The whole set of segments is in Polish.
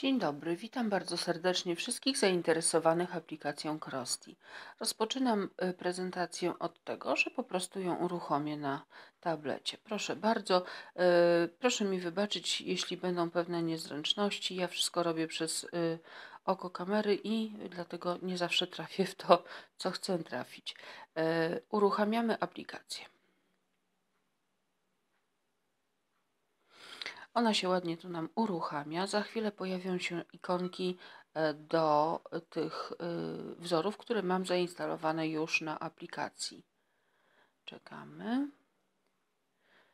Dzień dobry, witam bardzo serdecznie wszystkich zainteresowanych aplikacją Krosti. Rozpoczynam y, prezentację od tego, że po prostu ją uruchomię na tablecie. Proszę bardzo, y, proszę mi wybaczyć, jeśli będą pewne niezręczności. Ja wszystko robię przez y, oko kamery i dlatego nie zawsze trafię w to, co chcę trafić. uruchamiamy aplikację. Ona się ładnie tu nam uruchamia. Za chwilę pojawią się ikonki e, do tych e, wzorów, które mam zainstalowane już na aplikacji. Czekamy.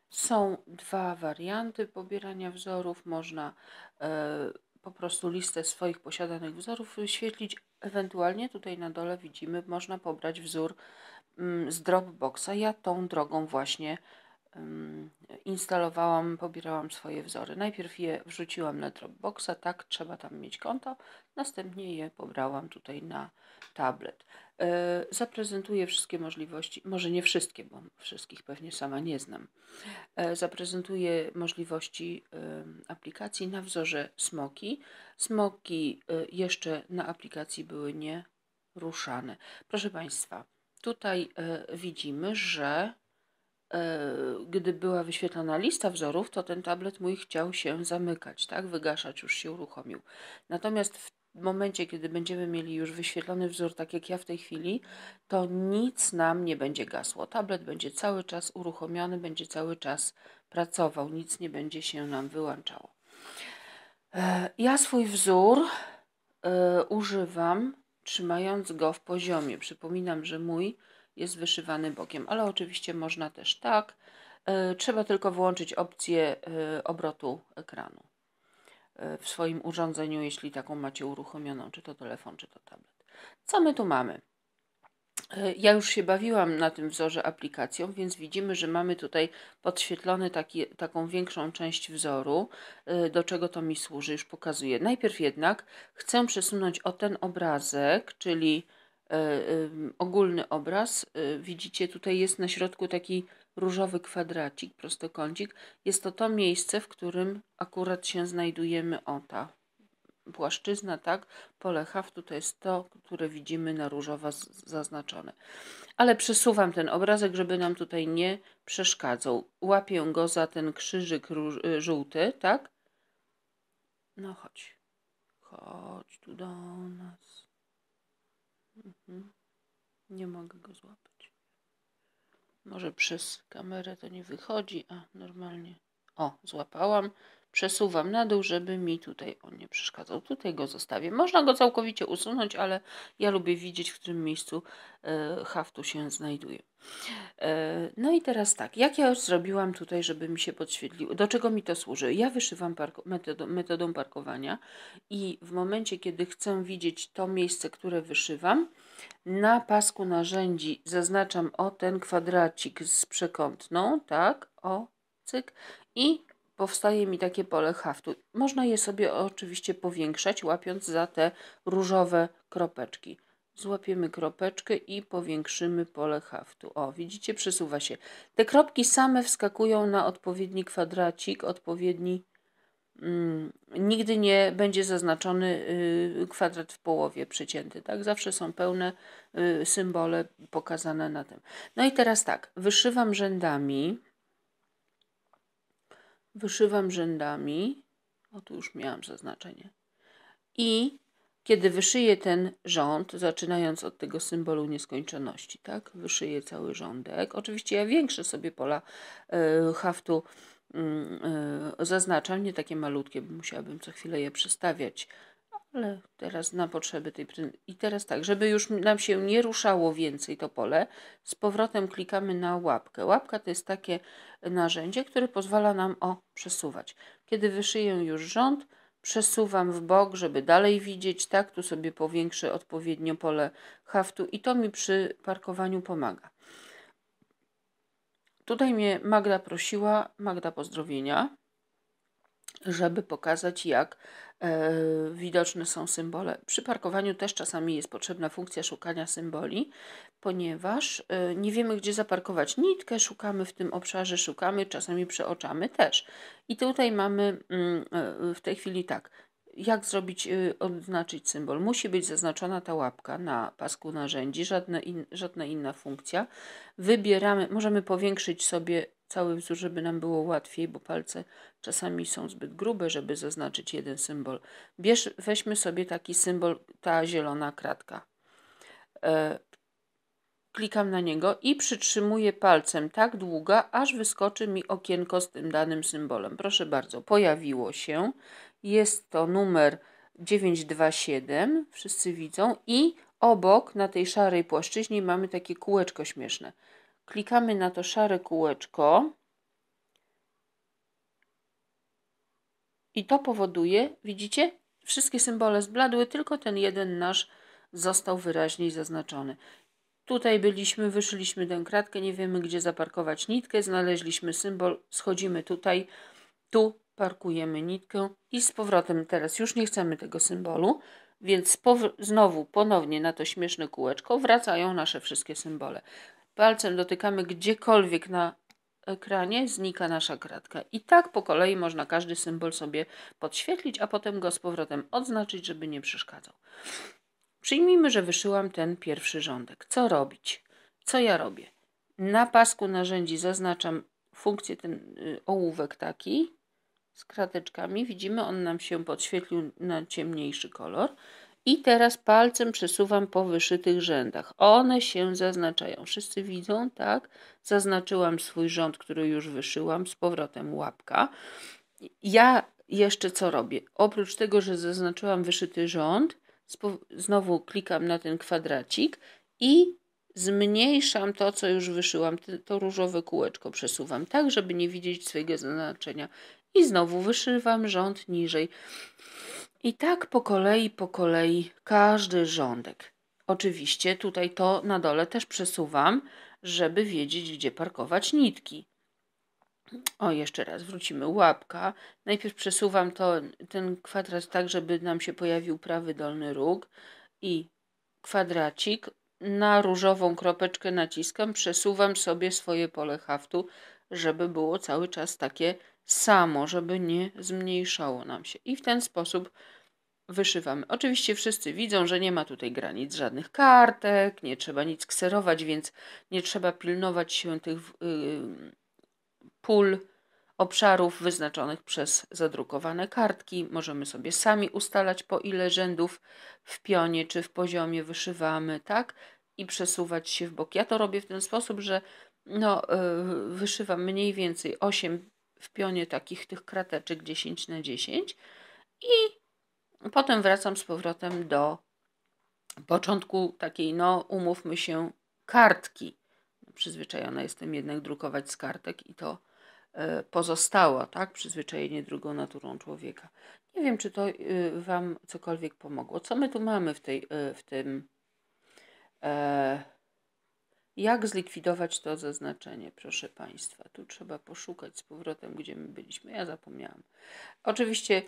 Są dwa warianty pobierania wzorów. Można e, po prostu listę swoich posiadanych wzorów wyświetlić. Ewentualnie tutaj na dole widzimy, można pobrać wzór mm, z Dropboxa. Ja tą drogą właśnie instalowałam, pobierałam swoje wzory. Najpierw je wrzuciłam na Dropboxa, tak, trzeba tam mieć konto, następnie je pobrałam tutaj na tablet. E, zaprezentuję wszystkie możliwości, może nie wszystkie, bo wszystkich pewnie sama nie znam. E, zaprezentuję możliwości aplikacji na wzorze Smoki. Smoki e, jeszcze na aplikacji były nieruszane. Proszę Państwa, tutaj widzimy, że E, gdy była wyświetlana lista wzorów, to ten tablet mój chciał się zamykać, tak? Wygaszać już się uruchomił. Natomiast w momencie, kiedy będziemy mieli już wyświetlony wzór, tak jak ja w tej chwili, to nic nam nie będzie gasło. Tablet będzie cały czas uruchomiony, będzie cały czas pracował, nic nie będzie się nam wyłączało. E, ja swój wzór e, używam trzymając go w poziomie. Przypominam, że mój jest wyszywany bokiem, ale oczywiście można też tak. E, trzeba tylko włączyć opcję e, obrotu ekranu e, w swoim urządzeniu, jeśli taką macie uruchomioną, czy to telefon, czy to tablet. Co my tu mamy? Ja już się bawiłam na tym wzorze aplikacją, więc widzimy, że mamy tutaj podświetlony taki, taką większą część wzoru. Do czego to mi służy, już pokazuję. Najpierw jednak chcę przesunąć o ten obrazek, czyli E, ogólny obraz. E, widzicie, tutaj jest na środku taki różowy kwadracik, prostokącik. Jest to to miejsce, w którym akurat się znajdujemy. O, ta płaszczyzna, tak, pole haw, to jest to, które widzimy na różowo zaznaczone. Ale przesuwam ten obrazek, żeby nam tutaj nie przeszkadzał. Łapię go za ten krzyżyk e, żółty, tak? No chodź. Chodź tu do nas. Mhm. Nie mogę go złapać. Może przez kamerę to nie wychodzi, a normalnie. O, złapałam przesuwam na dół, żeby mi tutaj on nie przeszkadzał. Tutaj go zostawię. Można go całkowicie usunąć, ale ja lubię widzieć, w którym miejscu e, haftu się znajduje. no i teraz tak, jak ja zrobiłam tutaj, żeby mi się podświetliło? Do czego mi to służy? Ja wyszywam parko metodą, metodą parkowania i w momencie, kiedy chcę widzieć to miejsce, które wyszywam, na pasku narzędzi zaznaczam o ten kwadracik z przekątną, tak, o, cyk, i powstaje mi takie pole haftu. Można je sobie oczywiście powiększać, łapiąc za te różowe kropeczki. Złapiemy kropeczkę i powiększymy pole haftu. O, widzicie, przesuwa się. Te kropki same wskakują na odpowiedni kwadracik, odpowiedni... Mm, nigdy nie będzie zaznaczony y, kwadrat w połowie przecięty, tak? Zawsze są pełne y, symbole pokazane na tym. No i teraz tak, wyszywam rzędami wyszywam rzędami, o tu już miałam zaznaczenie, i kiedy wyszyję ten rząd, zaczynając od tego symbolu nieskończoności, tak, wyszyję cały rządek. Oczywiście ja większe sobie pola y, haftu y, y, zaznaczam, nie takie malutkie, bo musiałabym co chwilę je przestawiać ale teraz na potrzeby tej I teraz tak, żeby już nam się nie ruszało więcej to pole, z powrotem klikamy na łapkę. Łapka to jest takie narzędzie, które pozwala nam o przesuwać. Kiedy wyszyję już rząd, przesuwam w bok, żeby dalej widzieć, tak, tu sobie powiększę odpowiednio pole haftu i to mi przy parkowaniu pomaga. Tutaj mnie Magda prosiła, Magda pozdrowienia, żeby pokazać, jak e, widoczne są symbole. Przy parkowaniu też czasami jest potrzebna funkcja szukania symboli, ponieważ e, nie wiemy, gdzie zaparkować nitkę, szukamy w tym obszarze, szukamy, czasami przeoczamy też. I tutaj mamy mm, e, w tej chwili tak. Jak zrobić, e, odznaczyć symbol? Musi być zaznaczona ta łapka na pasku narzędzi, żadna, in, żadna inna funkcja. Wybieramy, możemy powiększyć sobie cały wzór, żeby nam było łatwiej, bo palce czasami są zbyt grube, żeby zaznaczyć jeden symbol. Bierz, weźmy sobie taki symbol, ta zielona kratka. E, klikam na niego i przytrzymuję palcem tak długo, aż wyskoczy mi okienko z tym danym symbolem. Proszę bardzo, pojawiło się. Jest to numer 927, wszyscy widzą, i obok na tej szarej płaszczyźnie mamy takie kółeczko śmieszne. Klikamy na to szare kółeczko. I to powoduje, widzicie, wszystkie symbole zbladły, tylko ten jeden nasz został wyraźniej zaznaczony. Tutaj byliśmy, wyszliśmy tę kratkę, nie wiemy gdzie zaparkować nitkę, znaleźliśmy symbol, schodzimy tutaj, tu parkujemy nitkę i z powrotem teraz już nie chcemy tego symbolu, więc znowu ponownie na to śmieszne kółeczko wracają nasze wszystkie symbole palcem dotykamy gdziekolwiek na ekranie, znika nasza kratka. I tak po kolei można każdy symbol sobie podświetlić, a potem go z powrotem odznaczyć, żeby nie przeszkadzał. Przyjmijmy, że wyszyłam ten pierwszy rządek. Co robić? Co ja robię? Na pasku narzędzi zaznaczam funkcję ten y, ołówek taki z krateczkami. Widzimy, on nam się podświetlił na ciemniejszy kolor. I teraz palcem przesuwam po wyszytych rzędach. One się zaznaczają. Wszyscy widzą, tak? Zaznaczyłam swój rząd, który już wyszyłam, z powrotem łapka. Ja jeszcze co robię? Oprócz tego, że zaznaczyłam wyszyty rząd, znowu klikam na ten kwadracik i zmniejszam to, co już wyszyłam, to różowe kółeczko przesuwam, tak żeby nie widzieć swojego zaznaczenia. I znowu wyszywam rząd niżej. I tak po kolei, po kolei każdy rządek. Oczywiście tutaj to na dole też przesuwam, żeby wiedzieć, gdzie parkować nitki. O, jeszcze raz wrócimy. Łapka. Najpierw przesuwam to, ten kwadrat tak, żeby nam się pojawił prawy dolny róg i kwadracik. Na różową kropeczkę naciskam, przesuwam sobie swoje pole haftu, żeby było cały czas takie samo, żeby nie zmniejszało nam się. I w ten sposób wyszywamy. Oczywiście wszyscy widzą, że nie ma tutaj granic żadnych kartek, nie trzeba nic kserować, więc nie trzeba pilnować się tych yy, pól obszarów wyznaczonych przez zadrukowane kartki. Możemy sobie sami ustalać, po ile rzędów w pionie czy w poziomie wyszywamy, tak? I przesuwać się w bok. Ja to robię w ten sposób, że no, yy, wyszywam mniej więcej 8 w pionie takich tych krateczek 10 na 10 i potem wracam z powrotem do początku takiej, no umówmy się, kartki. Przyzwyczajona jestem jednak drukować z kartek i to e, pozostało, tak? Przyzwyczajenie drugą naturą człowieka. Nie wiem, czy to e, Wam cokolwiek pomogło. Co my tu mamy w, tej, e, w tym. E jak zlikwidować to zaznaczenie, proszę Państwa? Tu trzeba poszukać z powrotem, gdzie my byliśmy. Ja zapomniałam. Oczywiście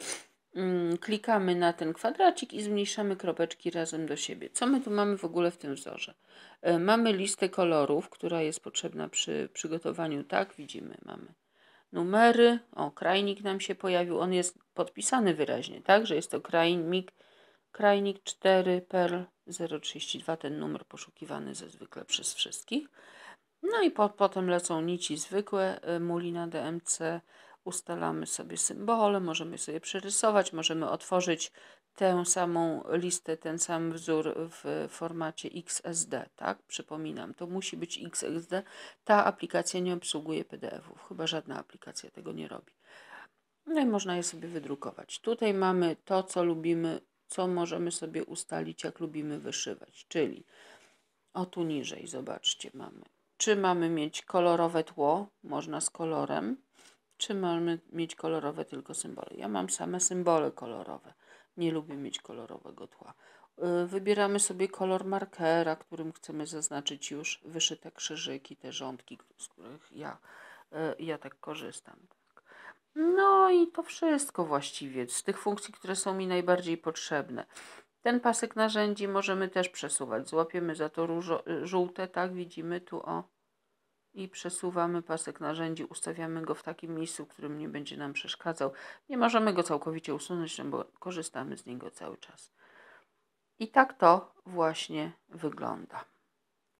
mm, klikamy na ten kwadracik i zmniejszamy kropeczki razem do siebie. Co my tu mamy w ogóle w tym wzorze? E, mamy listę kolorów, która jest potrzebna przy przygotowaniu. Tak, widzimy, mamy numery. O, krajnik nam się pojawił. On jest podpisany wyraźnie, tak, że jest to krajnik Krajnik 4 PERL 032, ten numer poszukiwany ze zwykle przez wszystkich. No i po, potem lecą nici zwykłe y, mulina DMC. Ustalamy sobie symbole, możemy sobie przerysować, możemy otworzyć tę samą listę, ten sam wzór w formacie XSD, tak? Przypominam, to musi być XSD. Ta aplikacja nie obsługuje PDF-ów, chyba żadna aplikacja tego nie robi. No i można je sobie wydrukować. Tutaj mamy to, co lubimy co możemy sobie ustalić, jak lubimy wyszywać. Czyli o tu niżej, zobaczcie, mamy. Czy mamy mieć kolorowe tło, można z kolorem, czy mamy mieć kolorowe tylko symbole. Ja mam same symbole kolorowe. Nie lubię mieć kolorowego tła. Y, wybieramy sobie kolor markera, którym chcemy zaznaczyć już wyszyte krzyżyki, te rządki, z których ja, y, ja tak korzystam. No i to wszystko właściwie z tych funkcji, które są mi najbardziej potrzebne. Ten pasek narzędzi możemy też przesuwać. Złapiemy za to różo, y, żółte, tak widzimy tu o. I przesuwamy pasek narzędzi, ustawiamy go w takim miejscu, którym nie będzie nam przeszkadzał. Nie możemy go całkowicie usunąć, no bo korzystamy z niego cały czas. I tak to właśnie wygląda.